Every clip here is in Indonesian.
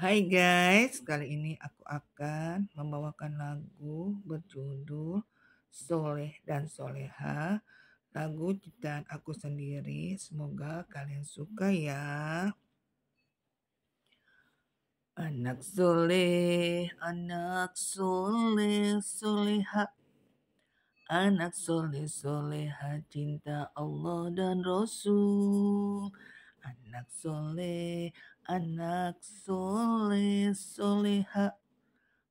Hai guys, kali ini aku akan membawakan lagu berjudul Soleh dan Soleha. Lagu ciptaan aku sendiri, semoga kalian suka ya. Anak soleh, anak soleh, soleha Anak soleh, soleha cinta Allah dan Rasul Anak soleh, anak soleh, soleha.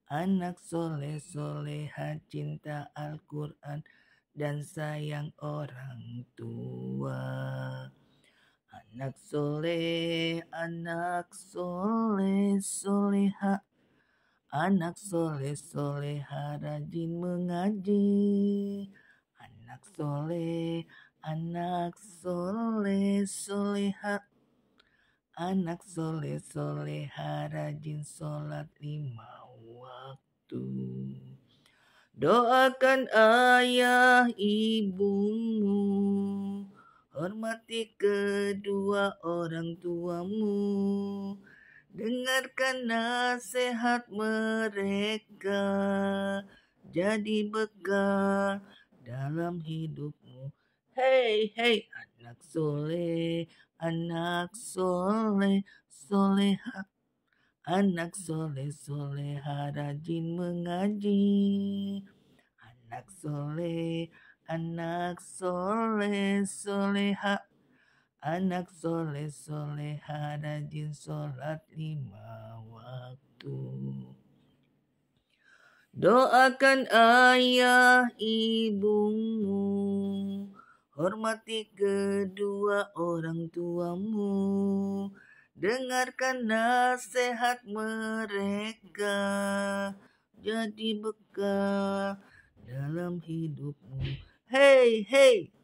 Anak soleh, soleha, cinta Al-Quran dan sayang orang tua. Anak soleh, anak soleh, soleha. Anak soleh, soleha, rajin mengaji. Anak soleh, anak soleh, soleh soleha Anak soleh soleha rajin sholat lima waktu Doakan ayah ibumu Hormati kedua orang tuamu Dengarkan nasihat mereka Jadi bekal dalam hidupmu Hei, hei, anak soleh anak soleh soleha anak soleh soleha rajin mengaji anak soleh anak soleh soleha anak soleh soleha rajin sholat lima waktu doakan ayah ibumu Hormati kedua orang tuamu, dengarkan nasihat mereka, jadi bekal dalam hidupmu. Hey, hey!